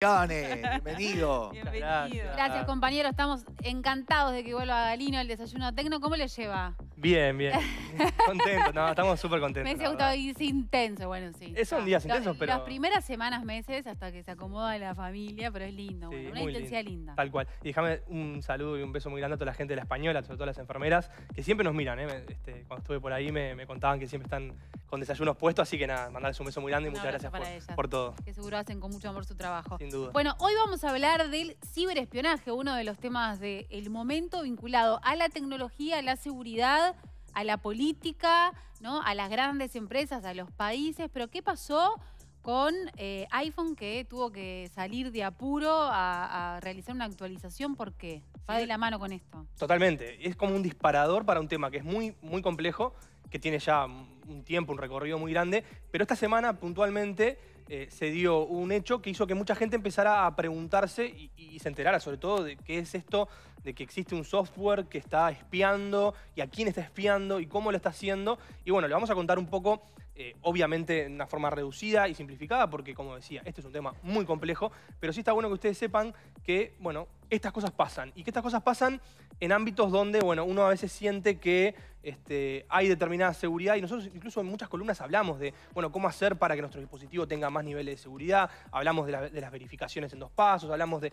Bienvenido. Bienvenido. Gracias, compañero. Estamos encantados de que vuelva Galino el desayuno tecno. ¿Cómo le lleva? Bien, bien. Contento, estamos súper contentos. Me y es intenso, bueno, sí. son días intensos, pero... Las primeras semanas, meses, hasta que se acomoda la familia, pero es lindo, bueno, una intensidad linda. Tal cual. Y déjame un saludo y un beso muy grande a toda la gente de la española, sobre todo las enfermeras, que siempre nos miran, ¿eh? este, cuando estuve por ahí me, contaban que siempre están con desayunos puestos, así que nada, mandarles un beso muy grande y muchas gracias por, todo. Que seguro hacen con mucho amor su trabajo. Sin duda. Bueno, hoy vamos a hablar del ciberespionaje, uno de los temas del momento vinculado a la tecnología, a la seguridad a la política, ¿no? a las grandes empresas, a los países, pero ¿qué pasó? con eh, iPhone que tuvo que salir de apuro a, realizar una actualización. ¿Por qué? Va de la mano con esto. Totalmente. Es como un disparador para un tema que es muy, muy complejo, que tiene ya un tiempo, un recorrido muy grande, pero esta semana puntualmente eh, se dio un hecho que hizo que mucha gente empezara a preguntarse y, y, se enterara sobre todo de qué es esto, de que existe un software que está espiando y a quién está espiando y cómo lo está haciendo. Y bueno, le vamos a contar un poco eh, obviamente en una forma reducida y simplificada, porque como decía, este es un tema muy complejo, pero sí está bueno que ustedes sepan que, bueno, estas cosas pasan y que estas cosas pasan en ámbitos donde, bueno, uno a veces siente que este, hay determinada seguridad y nosotros incluso en muchas columnas hablamos de, bueno, cómo hacer para que nuestro dispositivo tenga más niveles de seguridad, hablamos de, las verificaciones en dos pasos, hablamos de,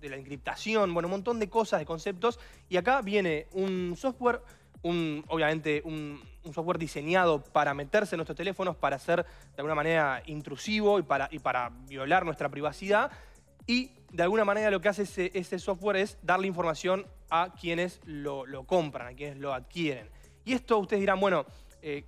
de la encriptación, bueno, un montón de cosas, de conceptos y acá viene un software un, obviamente un, software diseñado para meterse en nuestros teléfonos, para ser de alguna manera intrusivo y para, y para violar nuestra privacidad. Y de alguna manera lo que hace ese, software es darle información a quienes lo, compran, a quienes lo adquieren. Y esto ustedes dirán, bueno, eh,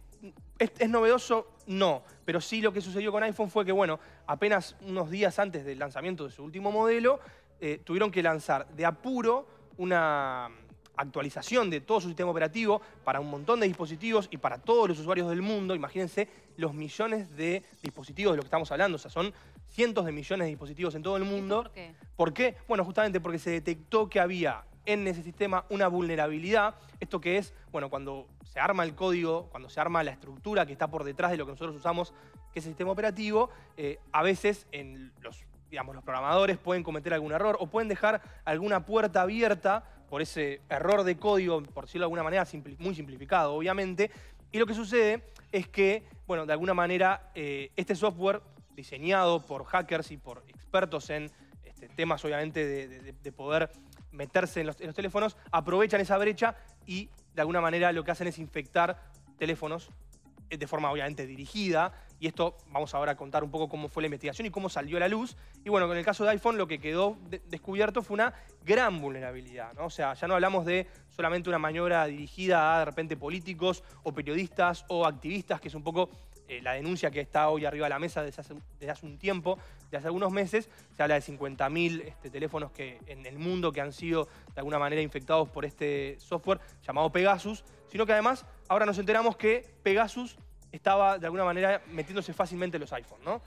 ¿es, novedoso? No, pero sí lo que sucedió con iPhone fue que, bueno, apenas unos días antes del lanzamiento de su último modelo, eh, tuvieron que lanzar de apuro una, actualización de todo su sistema operativo para un montón de dispositivos y para todos los usuarios del mundo. Imagínense los millones de dispositivos de los que estamos hablando. O sea, son cientos de millones de dispositivos en todo el mundo. ¿Por qué? ¿Por qué? Bueno, justamente porque se detectó que había en ese sistema una vulnerabilidad. Esto que es, bueno, cuando se arma el código, cuando se arma la estructura que está por detrás de lo que nosotros usamos, que es el sistema operativo, eh, a veces en los digamos, los programadores pueden cometer algún error o pueden dejar alguna puerta abierta por ese error de código, por decirlo de alguna manera, muy simplificado, obviamente. Y lo que sucede es que, bueno, de alguna manera, eh, este software diseñado por hackers y por expertos en este, temas, obviamente, de, poder meterse en los, en los, teléfonos, aprovechan esa brecha y de alguna manera lo que hacen es infectar teléfonos eh, de forma obviamente dirigida y esto vamos ahora a contar un poco cómo fue la investigación y cómo salió a la luz. Y bueno, con el caso de iPhone lo que quedó descubierto fue una gran vulnerabilidad. ¿no? O sea, ya no hablamos de solamente una maniobra dirigida a de repente políticos o periodistas o activistas, que es un poco eh, la denuncia que está hoy arriba de la mesa desde hace, desde hace un tiempo, desde hace algunos meses. Se habla de 50.000 este, teléfonos que en el mundo que han sido de alguna manera infectados por este software llamado Pegasus, sino que además ahora nos enteramos que Pegasus estaba de alguna manera metiéndose fácilmente en los iPhones, ¿no?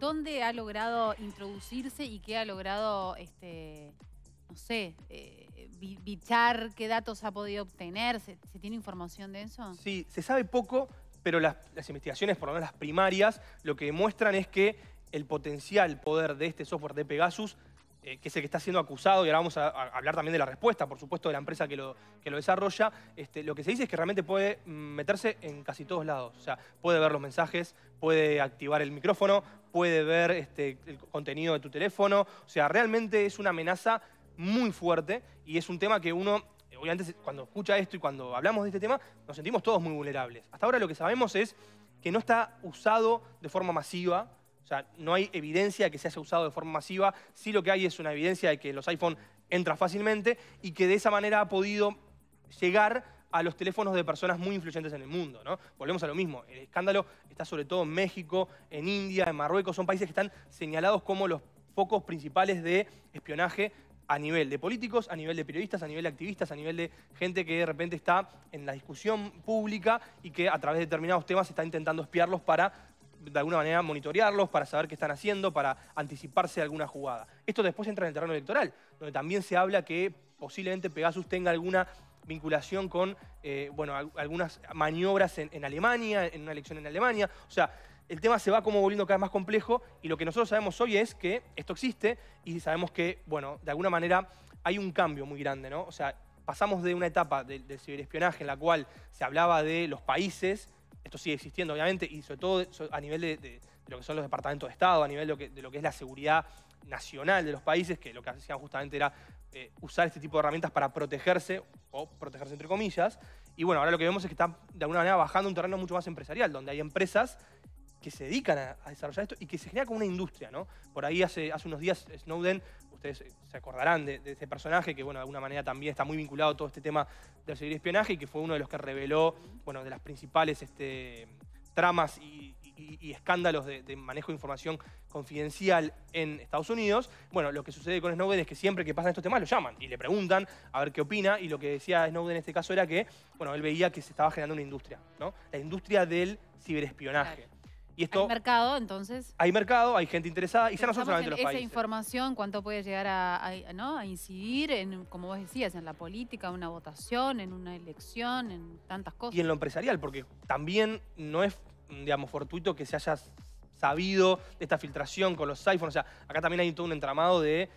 ¿Dónde ha logrado introducirse y qué ha logrado, este, no sé, eh, bichar, qué datos ha podido obtener? ¿Se, tiene información de eso? Sí, se sabe poco, pero las, las investigaciones, por lo menos las primarias, lo que demuestran es que el potencial poder de este software de Pegasus eh, que es el que está siendo acusado, y ahora vamos a, hablar también de la respuesta, por supuesto, de la empresa que lo, que lo desarrolla, este, lo que se dice es que realmente puede mm, meterse en casi todos lados. O sea, puede ver los mensajes, puede activar el micrófono, puede ver este, el contenido de tu teléfono. O sea, realmente es una amenaza muy fuerte y es un tema que uno obviamente cuando escucha esto y cuando hablamos de este tema, nos sentimos todos muy vulnerables. Hasta ahora lo que sabemos es que no está usado de forma masiva, o sea, no hay evidencia de que se haya usado de forma masiva, sí lo que hay es una evidencia de que los iPhone entran fácilmente y que de esa manera ha podido llegar a los teléfonos de personas muy influyentes en el mundo. ¿no? Volvemos a lo mismo, el escándalo está sobre todo en México, en India, en Marruecos, son países que están señalados como los focos principales de espionaje a nivel de políticos, a nivel de periodistas, a nivel de activistas, a nivel de gente que de repente está en la discusión pública y que a través de determinados temas está intentando espiarlos para de alguna manera monitorearlos, para saber qué están haciendo, para anticiparse a alguna jugada. Esto después entra en el terreno electoral, donde también se habla que posiblemente Pegasus tenga alguna vinculación con eh, bueno, algunas maniobras en, Alemania, en una elección en Alemania. O sea, el tema se va como volviendo cada vez más complejo y lo que nosotros sabemos hoy es que esto existe y sabemos que, bueno, de alguna manera hay un cambio muy grande, ¿no? O sea, pasamos de una etapa del ciberespionaje en la cual se hablaba de los países esto sigue existiendo, obviamente, y sobre todo a nivel de, lo que son los departamentos de Estado, a nivel de lo, que, es la seguridad nacional de los países, que lo que hacían justamente era eh, usar este tipo de herramientas para protegerse, o protegerse entre comillas. Y bueno, ahora lo que vemos es que está, de alguna manera bajando un terreno mucho más empresarial, donde hay empresas que se dedican a, desarrollar esto y que se genera como una industria, ¿no? Por ahí hace, hace unos días Snowden ustedes eh, se acordarán de, ese personaje que, bueno, de alguna manera también está muy vinculado a todo este tema del ciberespionaje y que fue uno de los que reveló, bueno, de las principales este, tramas y, escándalos de, manejo de información confidencial en Estados Unidos. Bueno, lo que sucede con Snowden es que siempre que pasan estos temas lo llaman y le preguntan a ver qué opina y lo que decía Snowden en este caso era que, bueno, él veía que se estaba generando una industria, ¿no? La industria del ciberespionaje esto, hay mercado, entonces. Hay mercado, hay gente interesada, y ya no son solamente los esa Esa información, cuánto puede llegar a, incidir en, como vos decías, en la política, en una votación, en una elección, en tantas cosas. Y en lo empresarial, porque también no es, digamos, fortuito que se haya sabido de esta filtración con los iPhones. O sea, acá también hay todo un entramado de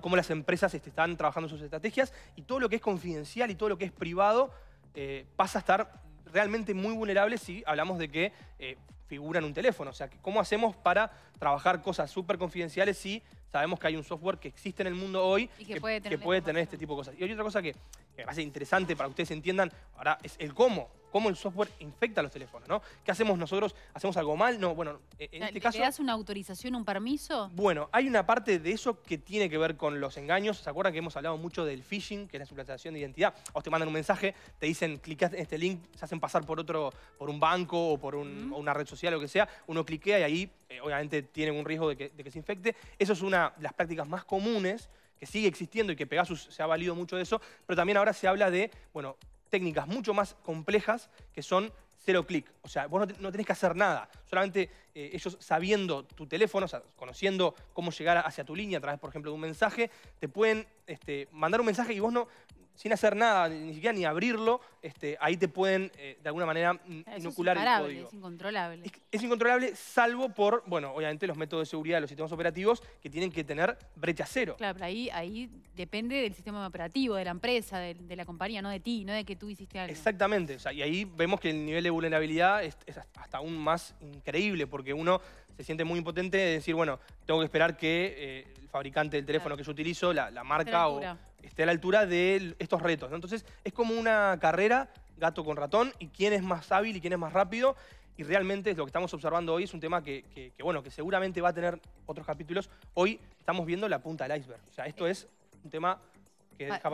cómo las empresas este, están trabajando sus estrategias y todo lo que es confidencial y todo lo que es privado eh, pasa a estar realmente muy vulnerable si hablamos de que eh, figura en un teléfono. O sea, ¿cómo hacemos para trabajar cosas súper confidenciales si sabemos que hay un software que existe en el mundo hoy que, puede, tener, que puede tener este tipo de cosas? Y hay otra cosa que me parece interesante para que ustedes entiendan ahora es el cómo cómo el software infecta los teléfonos, ¿no? ¿Qué hacemos nosotros? ¿Hacemos algo mal? No, bueno, en este caso... ¿Le das una autorización, un permiso? Bueno, hay una parte de eso que tiene que ver con los engaños. ¿Se acuerdan que hemos hablado mucho del phishing, que es la suplantación de identidad? O te mandan un mensaje, te dicen, clicás en este link, se hacen pasar por otro, por un banco o por una red social, lo que sea. Uno cliquea y ahí, eh, obviamente, tienen un riesgo de que, de que se infecte. Eso es una de las prácticas más comunes que sigue existiendo y que Pegasus se ha valido mucho de eso, pero también ahora se habla de, bueno, técnicas mucho más complejas que son cero clic. O sea, vos no, tenés que hacer nada. Solamente eh, ellos sabiendo tu teléfono, conociendo cómo llegar hacia tu línea a través, por ejemplo, de un mensaje, te pueden este, mandar un mensaje y vos no, sin hacer nada, ni siquiera ni abrirlo, este, ahí te pueden eh, de alguna manera inocular es el código. Es incontrolable. Es, incontrolable, salvo por, bueno, obviamente los métodos de seguridad de los sistemas operativos que tienen que tener brecha cero. Claro, pero ahí, ahí depende del sistema operativo, de la empresa, de, la compañía, no de ti, no de que tú hiciste algo. Exactamente, y ahí vemos que el nivel de vulnerabilidad es, es hasta aún más increíble, porque uno se siente muy impotente decir, bueno, tengo que esperar que eh, el fabricante del teléfono que yo utilizo, la, marca, esté o esté a la altura de estos retos. Entonces es como una carrera gato con ratón y quién es más hábil y quién es más rápido. Y realmente lo que estamos observando hoy es un tema que, bueno, que seguramente va a tener otros capítulos. Hoy estamos viendo la punta del iceberg. O sea, esto eh. es un tema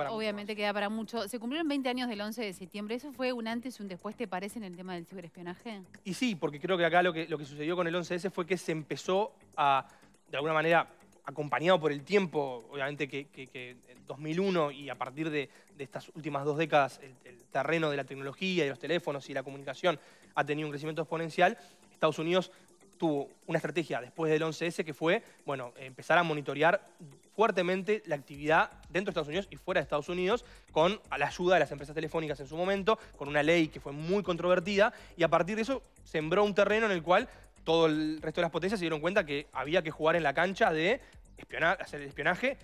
Obviamente queda para mucho. Se cumplieron 20 años del 11 de septiembre. ¿Eso fue un antes y un después, te parece, en el tema del ciberespionaje? Y sí, porque creo que acá lo que, lo que sucedió con el 11S fue que se empezó a, de alguna manera, acompañado por el tiempo, obviamente que, en 2001 y a partir de, estas últimas dos décadas el, terreno de la tecnología y los teléfonos y la comunicación ha tenido un crecimiento exponencial, Estados Unidos tuvo una estrategia después del 11S que fue, bueno, empezar a monitorear fuertemente la actividad dentro de Estados Unidos y fuera de Estados Unidos con la ayuda de las empresas telefónicas en su momento, con una ley que fue muy controvertida y a partir de eso sembró un terreno en el cual todo el resto de las potencias se dieron cuenta que había que jugar en la cancha de espionar, hacer espionaje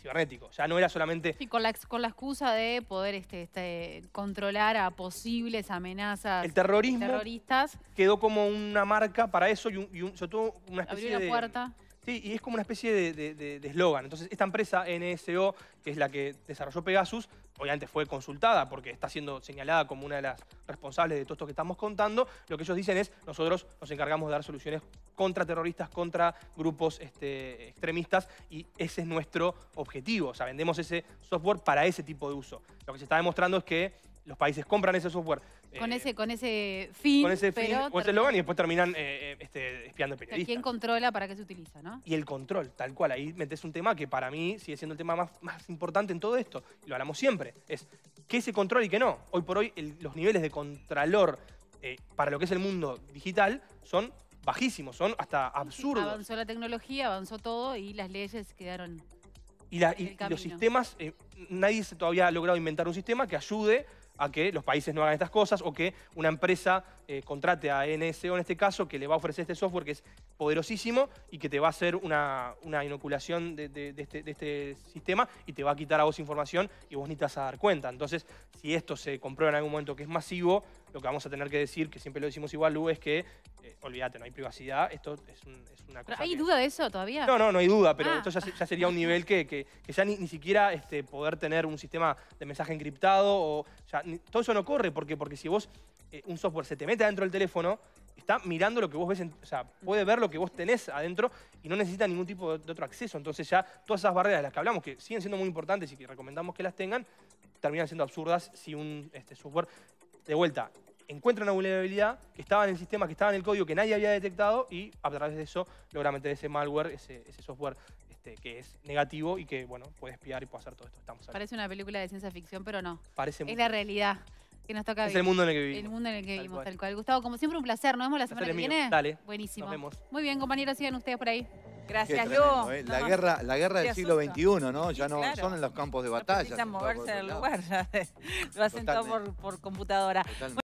cibernético. Ya no era solamente... Y con la, excusa de poder este, este, controlar a posibles amenazas el terrorismo terroristas. Quedó como una marca para eso y, un, y una especie Abrió de... puerta. Sí, y es como una especie de eslogan. Entonces, esta empresa NSO, que es la que desarrolló Pegasus, obviamente fue consultada porque está siendo señalada como una de las responsables de todo esto que estamos contando. Lo que ellos dicen es, nosotros nos encargamos de dar soluciones contra terroristas, contra grupos este, extremistas y ese es nuestro objetivo. O sea, vendemos ese software para ese tipo de uso. Lo que se está demostrando es que los países compran ese software, con, eh, ese, con ese fin. Con ese fin, pero o lo y después terminan espiando eh, eh, este, espiando ¿Quién controla para qué se utiliza, no? Y el control, tal cual. Ahí metes un tema que para mí sigue siendo el tema más, importante en todo esto. lo hablamos siempre. Es qué se controla y qué no. Hoy por hoy los niveles de contralor para lo que es el mundo digital son bajísimos, son hasta absurdos. Avanzó la tecnología, avanzó todo y las leyes quedaron y, los sistemas, nadie se todavía ha logrado inventar un sistema que ayude a que los países no hagan estas cosas o que una empresa eh, contrate a NSO en este caso, que le va a ofrecer este software que es poderosísimo y que te va a hacer una, inoculación este, de, este, sistema y te va a quitar a vos información y vos ni te vas a dar cuenta. Entonces, si esto se comprueba en algún momento que es masivo, lo que vamos a tener que decir, que siempre lo decimos igual, Lu, es que, eh, olvídate, no hay privacidad, esto es, una cosa... ¿Hay duda de eso todavía? No, no, no hay duda, pero ah. esto ya, sería un nivel que, ya ni, siquiera este, poder tener un sistema de mensaje encriptado o... todo eso no corre, porque, porque si vos eh, un software se te mete adentro del teléfono, está mirando lo que vos ves, o sea, puede ver lo que vos tenés adentro y no necesita ningún tipo de, otro acceso. Entonces ya todas esas barreras de las que hablamos, que siguen siendo muy importantes y que recomendamos que las tengan, terminan siendo absurdas si un este, software, de vuelta, encuentra una vulnerabilidad que estaba en el sistema, que estaba en el código, que nadie había detectado y a través de eso logra meter ese malware, ese, software este, que es negativo y que, bueno, puede espiar y puede hacer todo esto. Parece una película de ciencia ficción, pero no. Parece Es la realidad. Que nos toca Es el mundo en el que vivimos. El mundo en el que vivimos, tal cual. Gustavo, como siempre, un placer. Nos vemos la semana que viene. Dale. Buenísimo. Nos vemos. Muy bien, compañeros, sigan ustedes por ahí. Gracias, yo eh. La, guerra, la guerra del siglo XXI, ¿no? Ya no son en los campos de batalla. No moverse del lugar, lo hacen todo por, por computadora.